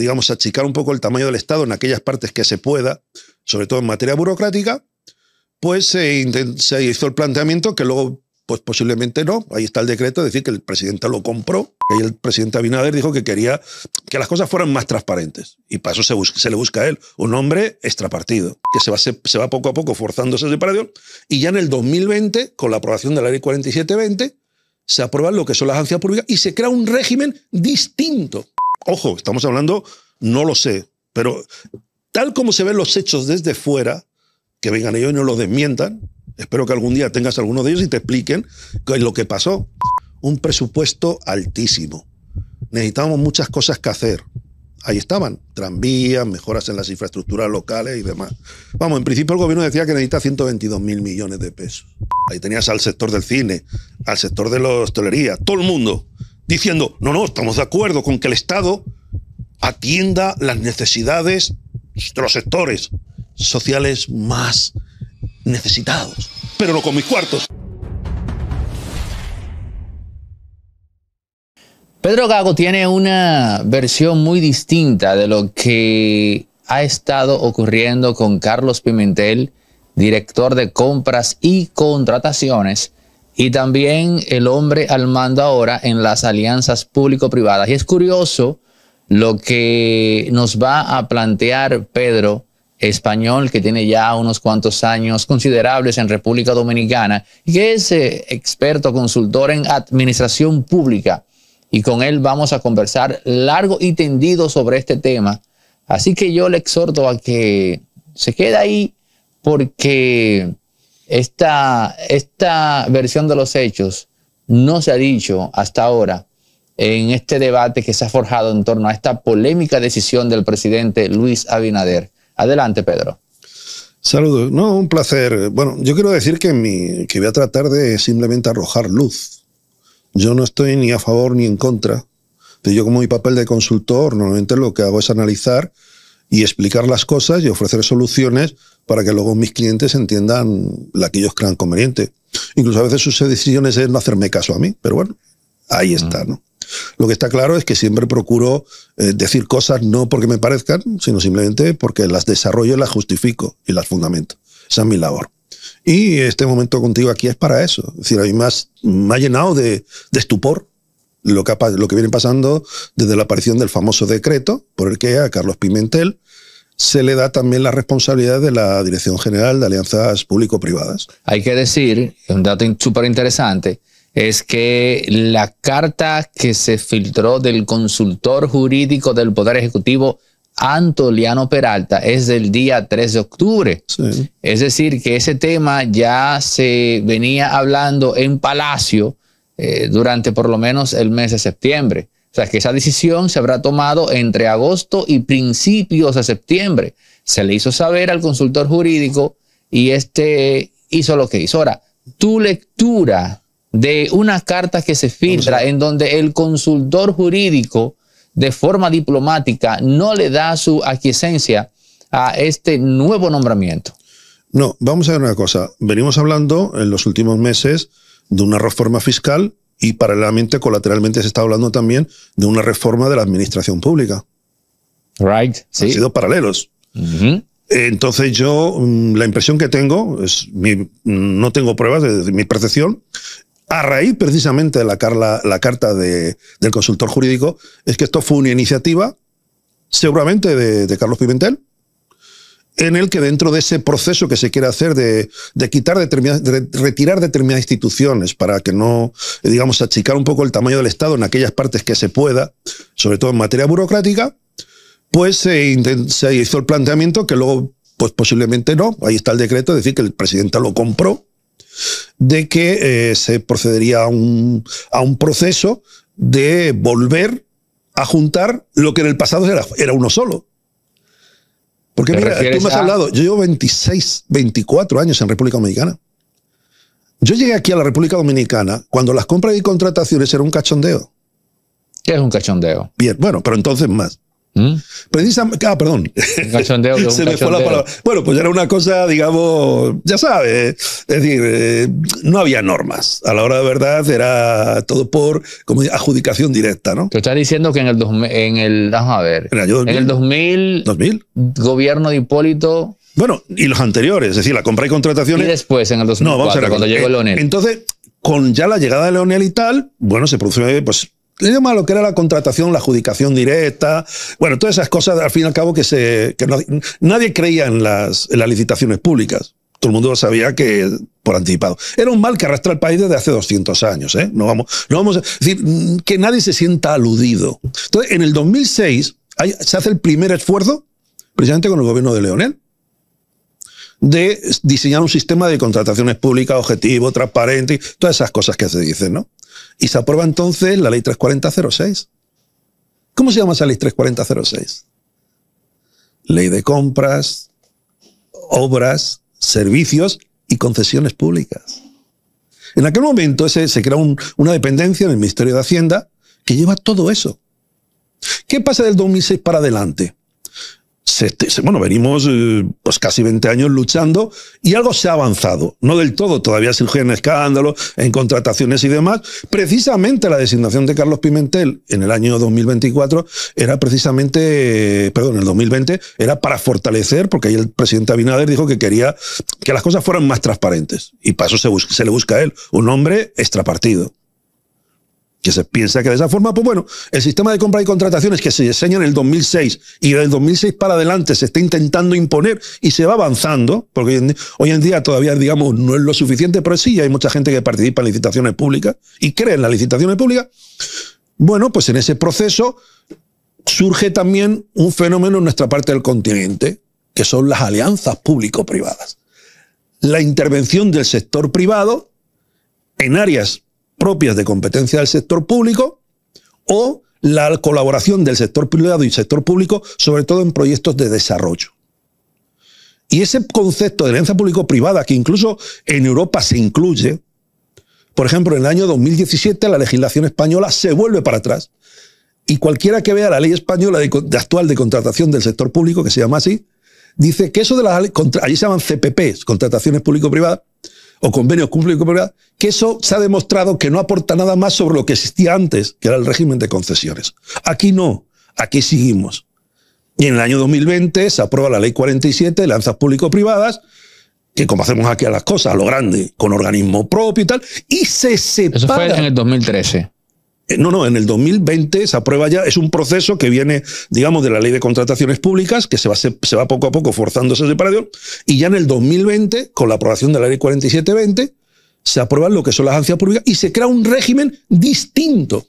digamos, achicar un poco el tamaño del Estado en aquellas partes que se pueda, sobre todo en materia burocrática, pues se, hizo el planteamiento que luego, pues posiblemente no, ahí está el decreto, es decir, que el presidente lo compró, y el presidente Abinader dijo que quería que las cosas fueran más transparentes, y para eso se, se le busca a él, un hombre extrapartido, que se va, se, va poco a poco forzando ese separación, y ya en el 2020, con la aprobación de la ley 4720, se aprueban lo que son las agencias públicas y se crea un régimen distinto Ojo, estamos hablando, no lo sé, pero tal como se ven los hechos desde fuera, que vengan ellos y no los desmientan, espero que algún día tengas alguno de ellos y te expliquen lo que pasó. Un presupuesto altísimo. Necesitábamos muchas cosas que hacer. Ahí estaban, tranvías, mejoras en las infraestructuras locales y demás. Vamos, en principio el gobierno decía que necesita 122 mil millones de pesos. Ahí tenías al sector del cine, al sector de la hostelería, todo el mundo diciendo, no, no, estamos de acuerdo con que el Estado atienda las necesidades de los sectores sociales más necesitados, pero no con mis cuartos. Pedro Gago tiene una versión muy distinta de lo que ha estado ocurriendo con Carlos Pimentel, director de compras y contrataciones, y también el hombre al mando ahora en las alianzas público-privadas. Y es curioso lo que nos va a plantear Pedro español que tiene ya unos cuantos años considerables en República Dominicana y que es eh, experto consultor en administración pública. Y con él vamos a conversar largo y tendido sobre este tema. Así que yo le exhorto a que se quede ahí porque esta, esta versión de los hechos no se ha dicho hasta ahora en este debate que se ha forjado en torno a esta polémica decisión del presidente Luis Abinader. Adelante, Pedro. Saludos. No, un placer. Bueno, yo quiero decir que, mi, que voy a tratar de simplemente arrojar luz. Yo no estoy ni a favor ni en contra. yo como mi papel de consultor, normalmente lo que hago es analizar y explicar las cosas y ofrecer soluciones para que luego mis clientes entiendan la que ellos crean conveniente. Incluso a veces sus decisiones es no hacerme caso a mí, pero bueno, ahí está, Lo que está claro es que siempre procuro eh, decir cosas no porque me parezcan, sino simplemente porque las desarrollo, las justifico y las fundamento. Esa es mi labor. Y este momento contigo aquí es para eso. Es decir, a mí me, ha llenado de, estupor lo que, lo que viene pasando desde la aparición del famoso decreto por el que a Carlos Pimentel se le da también la responsabilidad de la Dirección General de Alianzas Público-Privadas. Hay que decir, un dato súper interesante, es que la carta que se filtró del consultor jurídico del Poder Ejecutivo, Antoliano Peralta, es del día 3 de octubre. Es decir, que ese tema ya se venía hablando en Palacio eh, durante por lo menos el mes de septiembre. O sea, que esa decisión se habrá tomado entre agosto y principios de septiembre. Se le hizo saber al consultor jurídico y este hizo lo que hizo. Ahora, tu lectura de una carta que se filtra en donde el consultor jurídico de forma diplomática no le da su aquiescencia a este nuevo nombramiento. No, vamos a ver una cosa. Venimos hablando en los últimos meses de una reforma fiscal y paralelamente, colateralmente, se está hablando también de una reforma de la administración pública. Right. Han sido paralelos. Entonces yo, mm, la impresión que tengo, es no tengo pruebas, de mi percepción, a raíz precisamente de la, la carta del consultor jurídico, es que esto fue una iniciativa seguramente de Carlos Pimentel, en el que dentro de ese proceso que se quiere hacer de, quitar de retirar determinadas instituciones para que no, digamos, achicar un poco el tamaño del Estado en aquellas partes que se pueda, sobre todo en materia burocrática, pues se, hizo el planteamiento que luego, pues posiblemente no, ahí está el decreto, es decir, que el presidente lo compró, de que eh, se procedería a un, a un proceso de volver a juntar lo que en el pasado era uno solo. Porque mira, tú me has hablado, yo llevo 26, 24 años en República Dominicana. Yo llegué aquí a la República Dominicana cuando las compras y contrataciones eran un cachondeo. ¿Qué es un cachondeo? Bien, bueno, pero entonces más perdón. Bueno, pues era una cosa, digamos, ya sabes eh, es decir, eh, no había normas. A la hora de verdad era todo por como adjudicación directa, ¿no? Te estás diciendo que en el en el, vamos a ver, en el, 2000, 2000, gobierno de Hipólito. Bueno, y los anteriores, es decir, la compra y contrataciones. Y después, en el 2004, no, vamos a ver, cuando llegó eh, Leonel. Entonces, con ya la llegada de Leonel y tal, bueno, se produce pues le lo que era la contratación, la adjudicación directa, bueno, todas esas cosas al fin y al cabo que, se, nadie creía en las, licitaciones públicas. Todo el mundo sabía que por anticipado. Era un mal que arrastra el país desde hace 200 años. ¿eh? No vamos, no vamos a decir mm, que nadie se sienta aludido. Entonces, en el 2006 se hace el primer esfuerzo, precisamente con el gobierno de Leonel, de diseñar un sistema de contrataciones públicas objetivo, transparente, todas esas cosas que se dicen, ¿no? Y se aprueba entonces la ley 34006. ¿Cómo se llama esa ley 34006? Ley de compras, obras, servicios y concesiones públicas. En aquel momento ese, se crea una dependencia en el Ministerio de Hacienda que lleva todo eso. ¿Qué pasa del 2006 para adelante? bueno, venimos eh, pues casi 20 años luchando y algo se ha avanzado. No del todo, todavía surgen escándalos en contrataciones y demás. Precisamente la designación de Carlos Pimentel en el año 2024 era precisamente, perdón, en el 2020, era para fortalecer, porque ahí el presidente Abinader dijo que quería que las cosas fueran más transparentes. Y para eso se, se le busca a él, un hombre extrapartido que se piensa que de esa forma, pues bueno, el sistema de compra y contrataciones que se diseña en el 2006 y del 2006 para adelante se está intentando imponer y se va avanzando, porque hoy en día todavía, digamos, no es lo suficiente, pero sí hay mucha gente que participa en licitaciones públicas y cree en las licitaciones públicas. Bueno, pues en ese proceso surge también un fenómeno en nuestra parte del continente, que son las alianzas público-privadas. La intervención del sector privado en áreas propias de competencia del sector público o la colaboración del sector privado y sector público, sobre todo en proyectos de desarrollo. Y ese concepto de alianza público-privada, que incluso en Europa se incluye, por ejemplo, en el año 2017 la legislación española se vuelve para atrás. Y cualquiera que vea la ley española de, actual de contratación del sector público, que se llama así, dice que eso de las... Allí se llaman CPPs, contrataciones público-privadas, o convenios público-privados, que eso se ha demostrado que no aporta nada más sobre lo que existía antes, que era el régimen de concesiones. Aquí no, aquí seguimos. Y en el año 2020 se aprueba la ley 47 de lanzas público-privadas, que como hacemos aquí a las cosas, a lo grande, con organismo propio y tal, y se separa. Eso fue en el 2013. Eh, no, no, en el 2020 se aprueba ya, es un proceso que viene, digamos, de la ley de contrataciones públicas, que se va, poco a poco forzando esa separación, y ya en el 2020, con la aprobación de la ley 4720, se aprueban lo que son las agencias públicas y se crea un régimen distinto.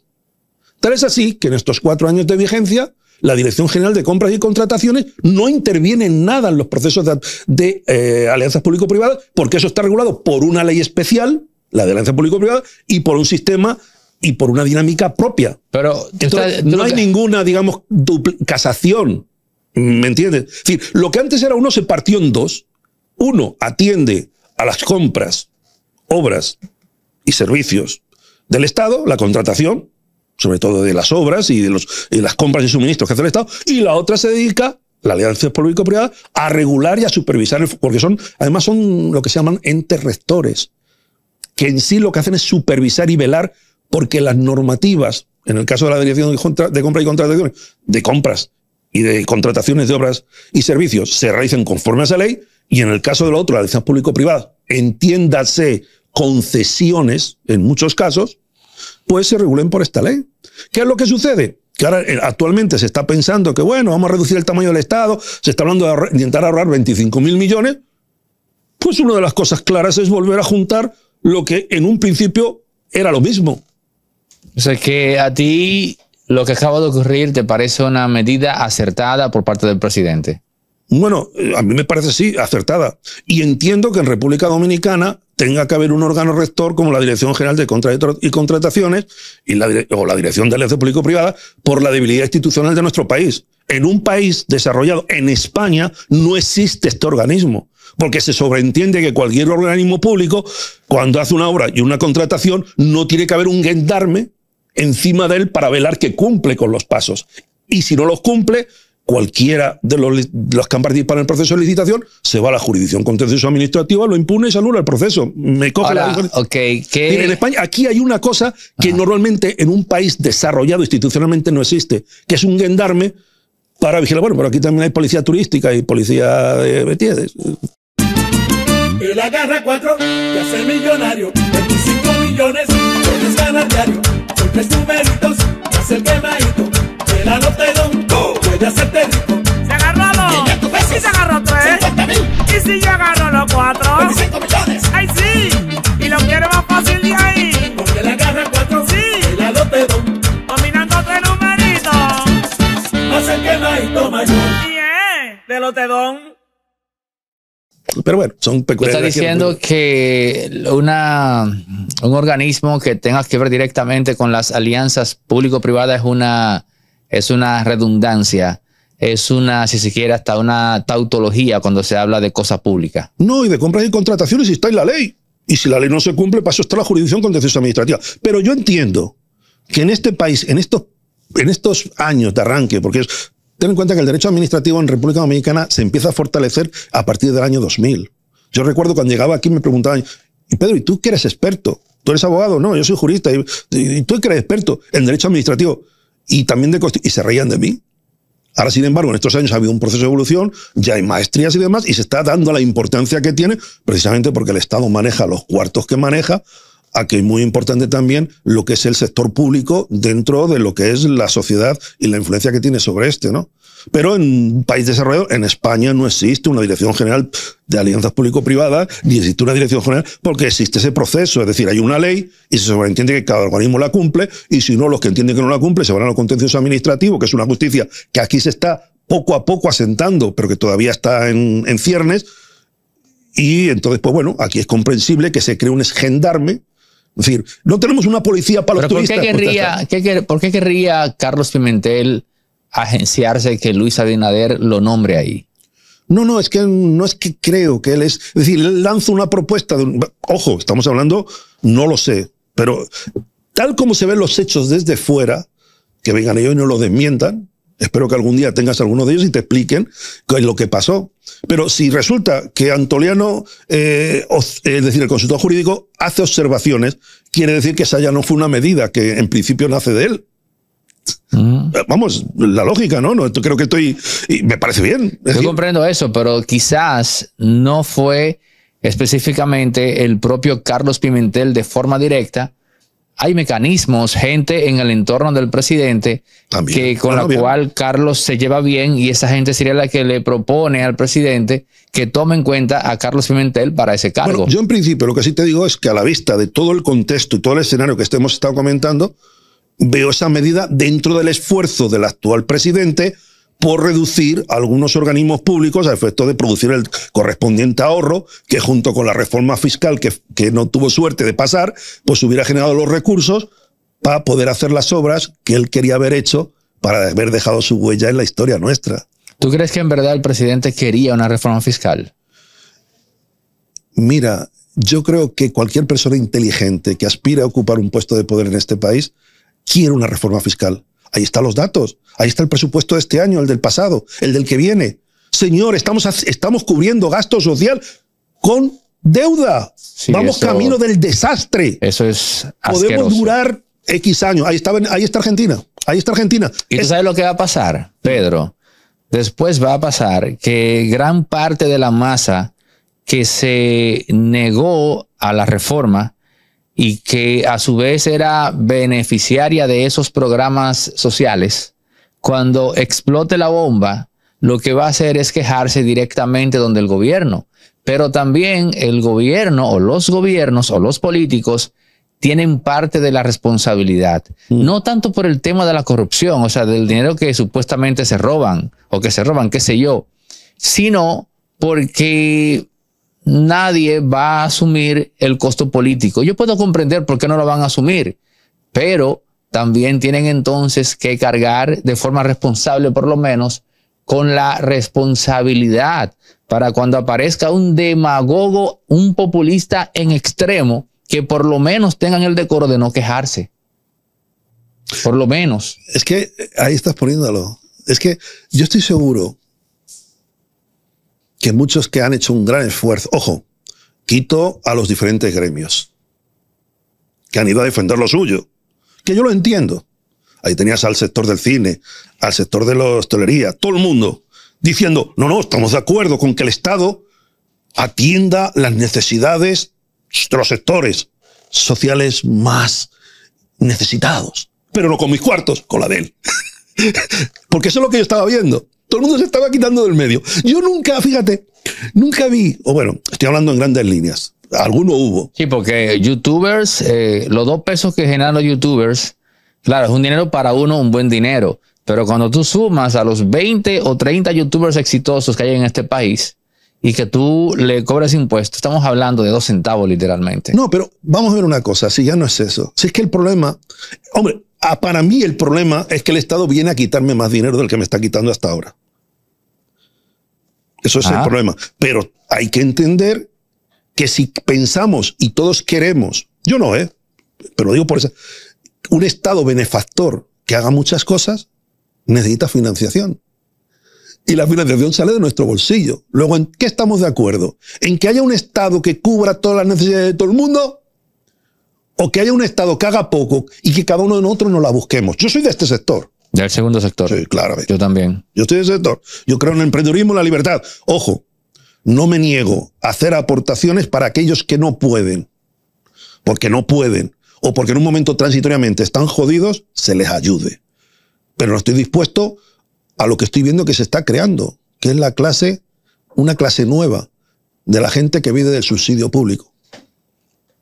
Tal es así que en estos cuatro años de vigencia, la Dirección General de Compras y Contrataciones no interviene en nada en los procesos de, eh, alianzas público-privadas, porque eso está regulado por una ley especial, la de alianza público-privada, y por un sistema y por una dinámica propia. Pero no hay ninguna, digamos, casación. ¿Me entiendes? decir, lo que antes era uno se partió en dos. Uno atiende a las compras, obras y servicios del Estado, la contratación, sobre todo de las obras y de los, las compras y suministros que hace el Estado, y la otra se dedica, la alianza público-privada, a regular y a supervisar, porque son, además son lo que se llaman entes rectores, que en sí lo que hacen es supervisar y velar porque las normativas, en el caso de la Dirección de, Compra y Contrataciones, de compras y de contrataciones de obras y servicios, se realicen conforme a esa ley, y en el caso de lo otro, la dirección público-privada, entiéndase concesiones, en muchos casos, pues se regulen por esta ley. ¿Qué es lo que sucede? Que ahora, eh, actualmente se está pensando que, bueno, vamos a reducir el tamaño del Estado, se está hablando de intentar ahorrar 25.000 millones, pues una de las cosas claras es volver a juntar lo que en un principio era lo mismo. O sea, que a ti lo que acaba de ocurrir te parece una medida acertada por parte del presidente. Bueno, eh, a mí me parece sí, acertada. Y entiendo que en República Dominicana tenga que haber un órgano rector como la Dirección General de Contratos y Contrataciones o la Dirección de Alianza Público-Privada por la debilidad institucional de nuestro país. En un país desarrollado, en España, no existe este organismo, porque se sobreentiende que cualquier organismo público, cuando hace una obra y una contratación, no tiene que haber un gendarme encima de él para velar que cumple con los pasos. Y si no los cumple, cualquiera de los, los, que han participado en el proceso de licitación se va a la jurisdicción contencioso administrativa, lo impune y saluda el proceso. Me coge la okay, que... En España, aquí hay una cosa que normalmente en un país desarrollado institucionalmente no existe, que es un gendarme para vigilar. Bueno, pero aquí también hay policía turística y policía de Betiedes. la agarra cuatro y hace millonario, 25 millones, diario. Tres numeritos, más el quemadito, de la puede hacerte rico. Se agarró dos, y se agarró tres, 50 mil, y si yo agarro los cuatro, 25 millones, ay sí, y lo quiero más fácil de ahí, porque le agarra cuatro, sí, De la dominando tres numeritos, Hace el quemadito mayor, bien, yeah, lotedón. don. Pero bueno, son peculiares. Está diciendo que una, un organismo que tenga que ver directamente con las alianzas público-privadas es una, es una redundancia es una, si se quiere, hasta una tautología cuando se habla de cosas públicas? No, y de compras y contrataciones está en la ley. Y si la ley no se cumple, pasó eso está la jurisdicción con decisión administrativa. Pero yo entiendo que en este país, en en estos años de arranque, porque es Ten en cuenta que el derecho administrativo en República Dominicana se empieza a fortalecer a partir del año 2000. Yo recuerdo cuando llegaba aquí me preguntaban, Pedro, ¿y tú que eres experto? ¿Tú eres abogado? No, yo soy jurista. ¿Y, tú que eres experto en derecho administrativo? Y también de Y se reían de mí. Ahora, sin embargo, en estos años ha habido un proceso de evolución, ya hay maestrías y demás, y se está dando la importancia que tiene precisamente porque el Estado maneja los cuartos que maneja, Aquí es muy importante también lo que es el sector público dentro de lo que es la sociedad y la influencia que tiene sobre este, ¿no? Pero en un país desarrollado, en España no existe una dirección general de alianzas público-privadas, ni existe una dirección general, porque existe ese proceso. Es decir, hay una ley y se sobreentiende que cada organismo la cumple, y si no, los que entienden que no la cumple se van a los contencios administrativos, que es una justicia que aquí se está poco a poco asentando, pero que todavía está en, ciernes. Y entonces, pues bueno, aquí es comprensible que se cree un gendarme es decir, no tenemos una policía para los turistas. ¿por qué, querría, Carlos Pimentel agenciarse que Luis Abinader lo nombre ahí? No, no, es que no es que creo que él es. Es decir, él lanza una propuesta de Ojo, estamos hablando, no lo sé, pero tal como se ven los hechos desde fuera, que vengan ellos y no lo desmientan, Espero que algún día tengas alguno de ellos y te expliquen lo que pasó. Pero si resulta que Antoliano, eh, eh, es decir, el consultor jurídico, hace observaciones, quiere decir que esa ya no fue una medida que en principio nace de él. Mm. Eh, vamos, la lógica, ¿no? no creo que estoy. me parece bien. Yo comprendo eso, pero quizás no fue específicamente el propio Carlos Pimentel de forma directa, hay mecanismos, gente en el entorno del presidente que con la cual Carlos se lleva bien y esa gente sería la que le propone al presidente que tome en cuenta a Carlos Pimentel para ese cargo. yo en principio lo que sí te digo es que a la vista de todo el contexto y todo el escenario que hemos estado comentando, veo esa medida dentro del esfuerzo del actual presidente por reducir algunos organismos públicos a efecto de producir el correspondiente ahorro que junto con la reforma fiscal que, que no tuvo suerte de pasar, pues hubiera generado los recursos para poder hacer las obras que él quería haber hecho para haber dejado su huella en la historia nuestra. ¿Tú crees que en verdad el presidente quería una reforma fiscal? Mira, yo creo que cualquier persona inteligente que aspira a ocupar un puesto de poder en este país quiere una reforma fiscal. Ahí están los datos. Ahí está el presupuesto de este año, el del pasado, el del que viene. Señor, estamos, estamos cubriendo gasto social con deuda. Vamos camino del desastre. Eso es asqueroso. Podemos durar X años. Ahí está, Argentina. Ahí está Argentina. ¿Y sabes lo que va a pasar, Pedro? Después va a pasar que gran parte de la masa que se negó a la reforma y que a su vez era beneficiaria de esos programas sociales, cuando explote la bomba, lo que va a hacer es quejarse directamente donde el gobierno. Pero también el gobierno o los gobiernos o los políticos tienen parte de la responsabilidad. Mm. No tanto por el tema de la corrupción, o sea, del dinero que supuestamente se roban o que se roban, qué sé yo, sino porque nadie va a asumir el costo político. Yo puedo comprender por qué no lo van a asumir, pero también tienen entonces que cargar de forma responsable, por lo menos, con la responsabilidad para cuando aparezca un demagogo, un populista en extremo, que por lo menos tengan el decoro de no quejarse. Por lo menos. Es que eh, ahí estás poniéndolo. Es que yo estoy seguro que muchos que han hecho un gran esfuerzo, ojo, quito a los diferentes gremios que han ido a defender lo suyo, que yo lo entiendo. Ahí tenías al sector del cine, al sector de la hostelería, todo el mundo diciendo, no, no, estamos de acuerdo con que el Estado atienda las necesidades de los sectores sociales más necesitados, pero no con mis cuartos, con la de él. Porque eso es lo que yo estaba viendo. Todo el mundo se estaba quitando del medio. Yo nunca, fíjate, nunca vi, o bueno, estoy hablando en grandes líneas, alguno hubo. Sí, porque youtubers, eh, los dos pesos que generan los youtubers, claro, es un dinero para uno, un buen dinero, pero cuando tú sumas a los 20 o 30 youtubers exitosos que hay en este país, y que tú le cobres impuestos. Estamos hablando de dos centavos literalmente. No, pero vamos a ver una cosa, si ya no es eso. Si es que el problema, hombre, ah, para mí el problema es que el Estado viene a quitarme más dinero del que me está quitando hasta ahora. Eso es el problema. Pero hay que entender que si pensamos y todos queremos, yo no, ¿eh? pero digo por eso, un Estado benefactor que haga muchas cosas necesita financiación. Y la financiación sale de nuestro bolsillo. Luego, ¿en qué estamos de acuerdo? ¿En que haya un Estado que cubra todas las necesidades de todo el mundo? ¿O que haya un Estado que haga poco y que cada uno de nosotros nos la busquemos? Yo soy de este sector. Del segundo sector. Sí, claro. Yo también. Yo estoy del sector. Yo creo en el emprendedurismo y la libertad. Ojo, no me niego a hacer aportaciones para aquellos que no pueden. Porque no pueden. O porque en un momento transitoriamente están jodidos, se les ayude. Pero no estoy dispuesto a lo que estoy viendo que se está creando, que es la clase, una clase nueva de la gente que vive del subsidio público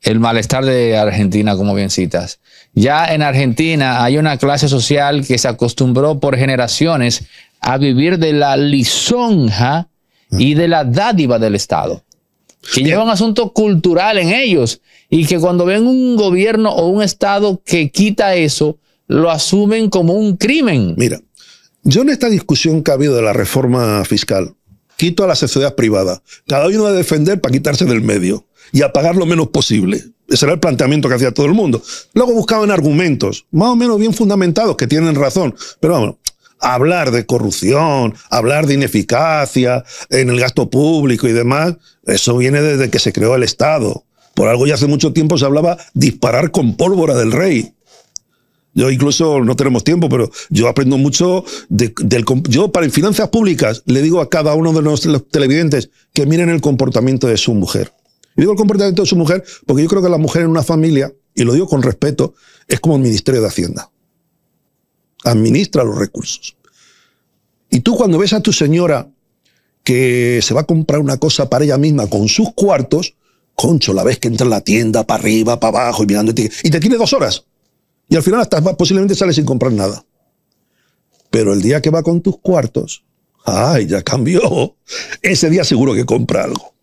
el malestar de Argentina, como bien citas. Ya en Argentina hay una clase social que se acostumbró por generaciones a vivir de la lisonja y de la dádiva del Estado, que lleva un asunto cultural en ellos y que cuando ven un gobierno o un Estado que quita eso, lo asumen como un crimen. Mira, yo en esta discusión que ha habido de la reforma fiscal, quito a la sociedad privada. Cada uno a defender para quitarse del medio y a pagar lo menos posible. Ese era el planteamiento que hacía todo el mundo. Luego buscaban argumentos, más o menos bien fundamentados, que tienen razón. Pero vamos, hablar de corrupción, hablar de ineficacia en el gasto público y demás, eso viene desde que se creó el Estado. Por algo ya hace mucho tiempo se hablaba disparar con pólvora del rey. Yo incluso no tenemos tiempo, pero yo aprendo mucho del... Yo para finanzas públicas le digo a cada uno de los televidentes que miren el comportamiento de su mujer digo el comportamiento de su mujer porque yo creo que la mujer en una familia, y lo digo con respeto, es como el Ministerio de Hacienda. Administra los recursos. Y tú cuando ves a tu señora que se va a comprar una cosa para ella misma con sus cuartos, concho, la ves que entra en la tienda, para arriba, para abajo, y mirando, y te tiene dos horas. Y al final hasta posiblemente sales sin comprar nada. Pero el día que va con tus cuartos, ay, ya cambió. Ese día seguro que compra algo.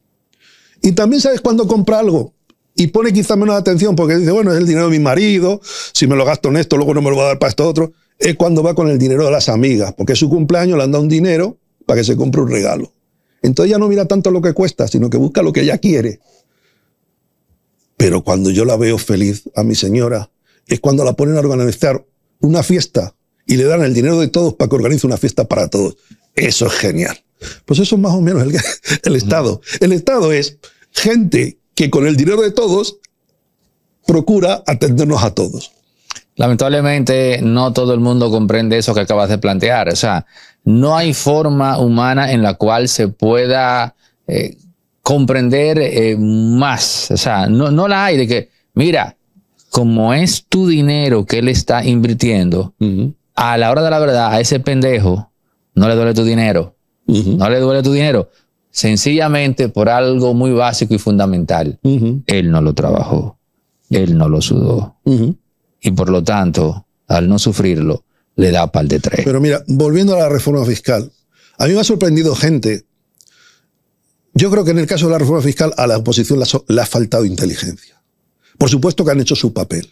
Y también sabes cuando compra algo. Y pone quizá menos atención porque dice, bueno, es el dinero de mi marido, si me lo gasto en esto, luego no me lo voy a dar para esto otro. Es cuando va con el dinero de las amigas, porque es su cumpleaños, le han dado un dinero para que se compre un regalo. Entonces ya no mira tanto lo que cuesta, sino que busca lo que ella quiere. Pero cuando yo la veo feliz a mi señora, es cuando la ponen a organizar una fiesta y le dan el dinero de todos para que organice una fiesta para todos. Eso es genial. Pues eso es más o menos el, Estado. El Estado es gente que con el dinero de todos procura atendernos a todos. Lamentablemente no todo el mundo comprende eso que acabas de plantear. O sea, no hay forma humana en la cual se pueda eh, comprender eh, más. O sea, no, la hay de que, mira, como es tu dinero que él está invirtiendo, a la hora de la verdad, a ese pendejo no le duele tu dinero no le duele tu dinero. Sencillamente por algo muy básico y fundamental. Él no lo trabajó, él no lo sudó. Y por lo tanto, al no sufrirlo, le da pal de tres. Pero mira, volviendo a la reforma fiscal, a mí me ha sorprendido gente. Yo creo que en el caso de la reforma fiscal a la oposición le ha faltado inteligencia. Por supuesto que han hecho su papel.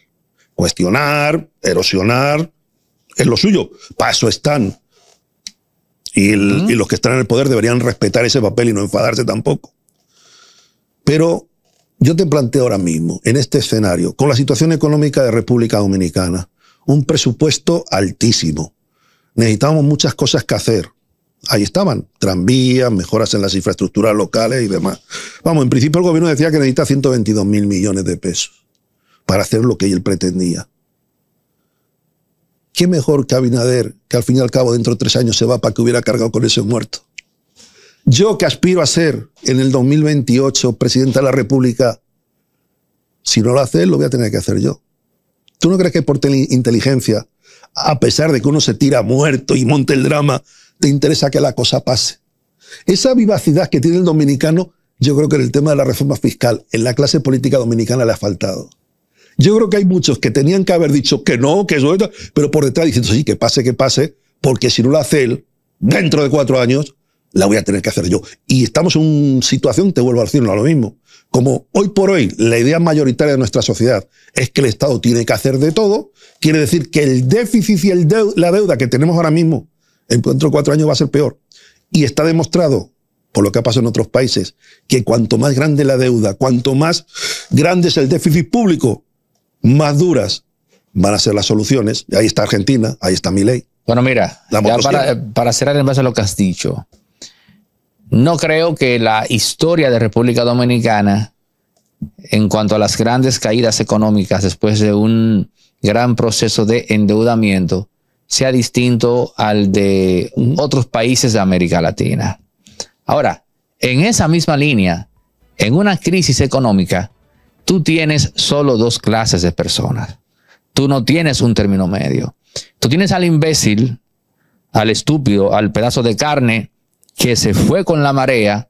Cuestionar, erosionar, es lo suyo. Para eso están. Y, los que están en el poder deberían respetar ese papel y no enfadarse tampoco. Pero yo te planteo ahora mismo, en este escenario, con la situación económica de República Dominicana, un presupuesto altísimo. Necesitábamos muchas cosas que hacer. Ahí estaban, tranvías, mejoras en las infraestructuras locales y demás. Vamos, en principio el gobierno decía que necesita 122 mil millones de pesos para hacer lo que él pretendía. ¿Qué mejor que Abinader, que al fin y al cabo dentro de tres años se va para que hubiera cargado con ese muerto? Yo que aspiro a ser en el 2028 presidente de la República, si no lo hace lo voy a tener que hacer yo. ¿Tú no crees que por inteligencia, a pesar de que uno se tira muerto y monte el drama, te interesa que la cosa pase? Esa vivacidad que tiene el dominicano, yo creo que en el tema de la reforma fiscal, en la clase política dominicana le ha faltado. Yo creo que hay muchos que tenían que haber dicho que no, que eso, pero por detrás diciendo, sí, que pase, que pase, porque si no lo hace él, dentro de cuatro años, la voy a tener que hacer yo. Y estamos en una situación, te vuelvo a decirlo, a lo mismo. Como hoy por hoy la idea mayoritaria de nuestra sociedad es que el Estado tiene que hacer de todo, quiere decir que el déficit y la deuda que tenemos ahora mismo, dentro de cuatro años va a ser peor. Y está demostrado, por lo que ha pasado en otros países, que cuanto más grande la deuda, cuanto más grande es el déficit público, más duras van a ser las soluciones. Ahí está Argentina, ahí está mi ley. Bueno, mira, para, para, cerrar en base a lo que has dicho, no creo que la historia de República Dominicana en cuanto a las grandes caídas económicas después de un gran proceso de endeudamiento sea distinto al de otros países de América Latina. Ahora, en esa misma línea, en una crisis económica, tú tienes solo dos clases de personas. Tú no tienes un término medio. Tú tienes al imbécil, al estúpido, al pedazo de carne que se fue con la marea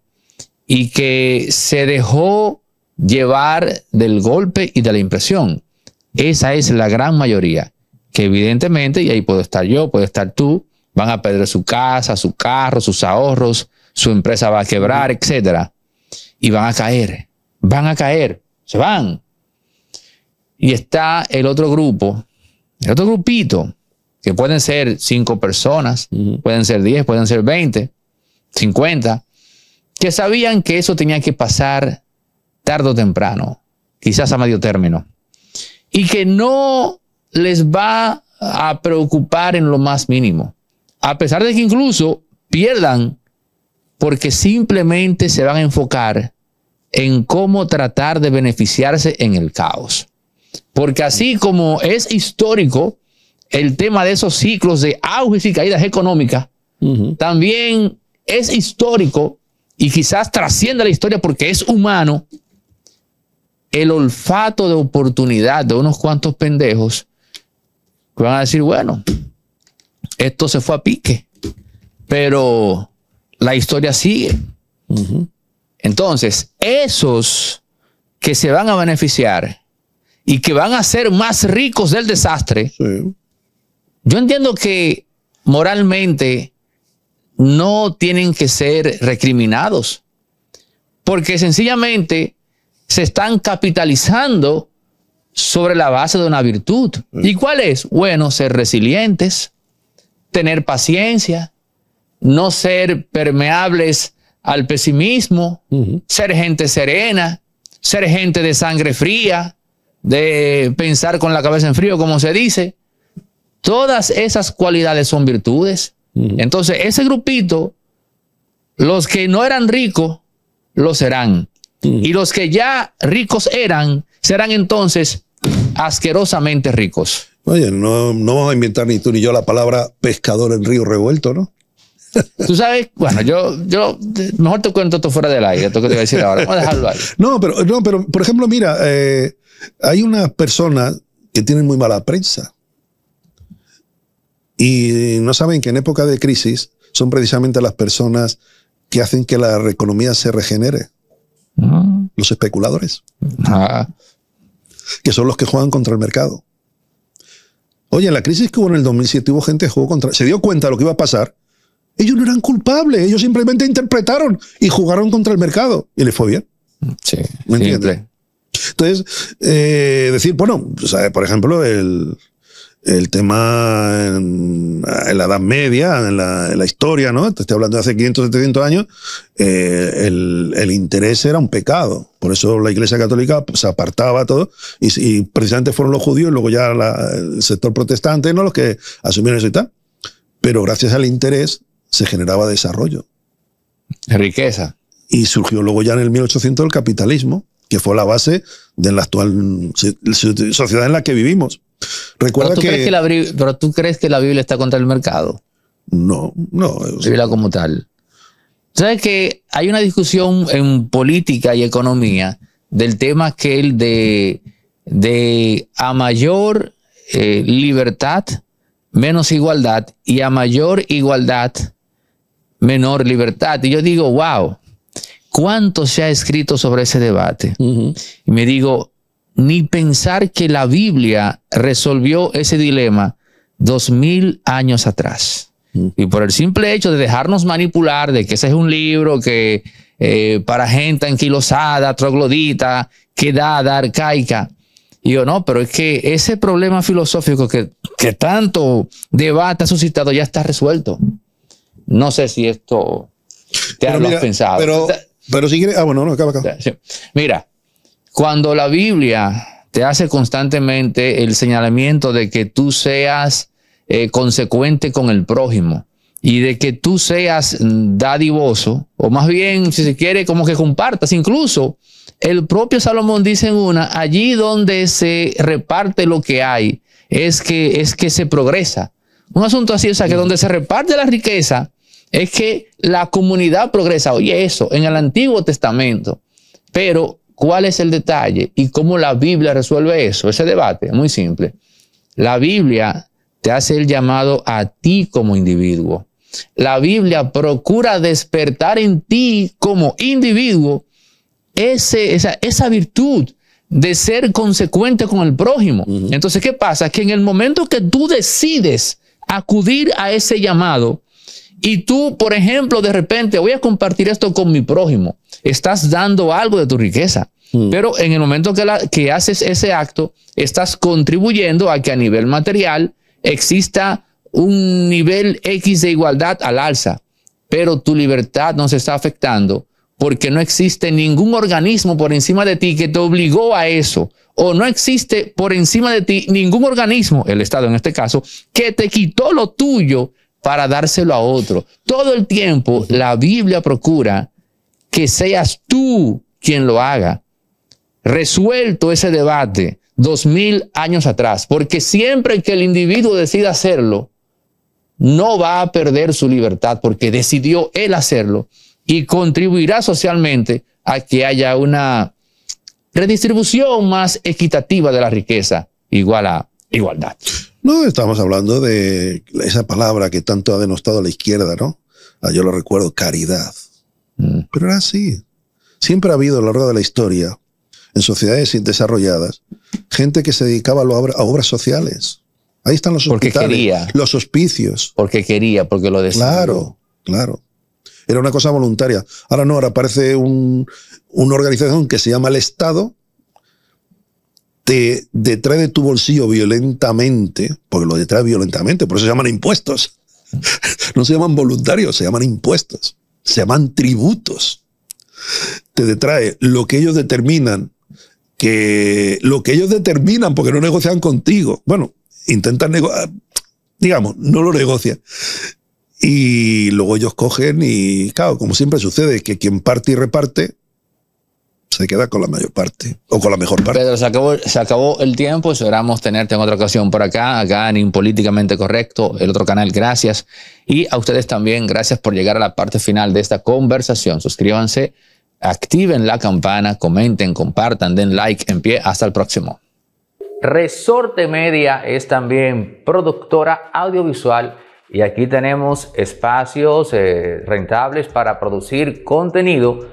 y que se dejó llevar del golpe y de la impresión. Esa es la gran mayoría, que evidentemente, y ahí puedo estar yo, puedo estar tú, van a perder su casa, su carro, sus ahorros, su empresa va a quebrar, etc. Y van a caer, van a caer se van. Y está el otro grupo, el otro grupito, que pueden ser cinco personas, pueden ser diez, pueden ser veinte, cincuenta, que sabían que eso tenía que pasar tarde o temprano, quizás a medio término, y que no les va a preocupar en lo más mínimo, a pesar de que incluso pierdan, porque simplemente se van a enfocar en cómo tratar de beneficiarse en el caos. Porque así como es histórico el tema de esos ciclos de auge y caídas económicas, también es histórico y quizás trasciende la historia porque es humano el olfato de oportunidad de unos cuantos pendejos que van a decir, bueno, esto se fue a pique, pero la historia sigue. Entonces, esos que se van a beneficiar y que van a ser más ricos del desastre, yo entiendo que moralmente no tienen que ser recriminados, porque sencillamente se están capitalizando sobre la base de una virtud. ¿Y cuál es? Bueno, ser resilientes, tener paciencia, no ser permeables al pesimismo, ser gente serena, ser gente de sangre fría, de pensar con la cabeza en frío, como se dice. Todas esas cualidades son virtudes. Entonces, ese grupito, los que no eran ricos, lo serán. Y los que ya ricos eran, serán entonces asquerosamente ricos. Oye, no, no vamos a inventar ni tú ni yo la palabra pescador en río revuelto, ¿no? Tú sabes, bueno, yo, yo mejor te cuento esto fuera del aire, esto que te voy a decir ahora. Vamos a dejarlo ahí. No, pero, no, pero por ejemplo, mira, eh, hay unas personas que tienen muy mala prensa y no saben que en época de crisis son precisamente las personas que hacen que la economía se regenere. Mm. Los especuladores. Ah. Que son los que juegan contra el mercado. Oye, en la crisis que hubo en el 2007 hubo gente que jugó contra... Se dio cuenta de lo que iba a pasar ellos no eran culpables, ellos simplemente interpretaron y jugaron contra el mercado y les fue bien. Sí, ¿me entiendes? Entonces, eh, decir, bueno, pues, eh, por ejemplo, el, tema en, la Edad Media, en la, historia, ¿no? Te estoy hablando de hace 500, 700 años, eh, el, interés era un pecado. Por eso la Iglesia Católica pues, se apartaba todo y, precisamente fueron los judíos y luego ya el sector protestante, ¿no? Los que asumieron eso y tal. Pero gracias al interés se generaba desarrollo. Riqueza. Y surgió luego ya en el 1800 el capitalismo, que fue la base de la actual sociedad en la que vivimos. Recuerda ¿Pero tú que, crees que la, pero tú crees que la Biblia está contra el mercado. No, no. La Biblia como tal. ¿Sabes que hay una discusión en política y economía del tema que el de, de a mayor eh, libertad, menos igualdad, y a mayor igualdad, menor libertad. Y yo digo, wow, ¿cuánto se ha escrito sobre ese debate? Y me digo, ni pensar que la Biblia resolvió ese dilema dos mil años atrás. Y por el simple hecho de dejarnos manipular, de que ese es un libro que eh, para gente anquilosada, troglodita, quedada, arcaica. Y yo no, pero es que ese problema filosófico que, que tanto debate ha suscitado ya está resuelto. No sé si esto te pero pensado. Pero, si quieres. Ah, bueno, no, acaba, acá. Mira, cuando la Biblia te hace constantemente el señalamiento de que tú seas eh, consecuente con el prójimo y de que tú seas dadivoso, o más bien, si se quiere, como que compartas. Incluso el propio Salomón dice en una, allí donde se reparte lo que hay, es que, es que se progresa. Un asunto así, o sea, que donde se reparte la riqueza, es que la comunidad progresa. Oye, eso en el Antiguo Testamento. Pero, ¿cuál es el detalle y cómo la Biblia resuelve eso? Ese debate es muy simple. La Biblia te hace el llamado a ti como individuo. La Biblia procura despertar en ti como individuo ese, esa, virtud de ser consecuente con el prójimo. Entonces, ¿qué pasa? Que en el momento que tú decides acudir a ese llamado, y tú, por ejemplo, de repente, voy a compartir esto con mi prójimo. Estás dando algo de tu riqueza. Mm. Pero en el momento que, que haces ese acto, estás contribuyendo a que a nivel material exista un nivel X de igualdad al alza. Pero tu libertad no se está afectando porque no existe ningún organismo por encima de ti que te obligó a eso, o no existe por encima de ti ningún organismo, el Estado en este caso, que te quitó lo tuyo para dárselo a otro. Todo el tiempo la Biblia procura que seas tú quien lo haga. Resuelto ese debate dos mil años atrás, porque siempre que el individuo decida hacerlo, no va a perder su libertad porque decidió él hacerlo y contribuirá socialmente a que haya una redistribución más equitativa de la riqueza, igual a igualdad. No, estamos hablando de esa palabra que tanto ha denostado la izquierda, ¿no? Ah, yo lo recuerdo, caridad. Mm. Pero era así. Siempre ha habido a lo largo de la historia, en sociedades desarrolladas, gente que se dedicaba a, obras sociales. Ahí están los hospitales, los hospicios. Porque quería, porque lo deseaba. Claro, claro. Era una cosa voluntaria. Ahora no, ahora aparece un, una organización que se llama el Estado, te detrae de tu bolsillo violentamente, porque lo detrae violentamente, por eso se llaman impuestos. No se llaman voluntarios, se llaman impuestos, se llaman tributos. Te detrae lo que ellos determinan, que lo que ellos determinan, porque no negocian contigo. Bueno, intentan negociar, ah, digamos, no lo negocian. Y luego ellos cogen y, claro, como siempre sucede, que quien parte y reparte se queda con la mayor parte o con la mejor parte. Pedro, se acabó, el tiempo. Esperamos tenerte en otra ocasión por acá, acá en Impolíticamente Correcto, el otro canal. Gracias. Y a ustedes también, gracias por llegar a la parte final de esta conversación. Suscríbanse, activen la campana, comenten, compartan, den like en pie. Hasta el próximo. Resorte Media es también productora audiovisual. Y aquí tenemos espacios eh, rentables para producir contenido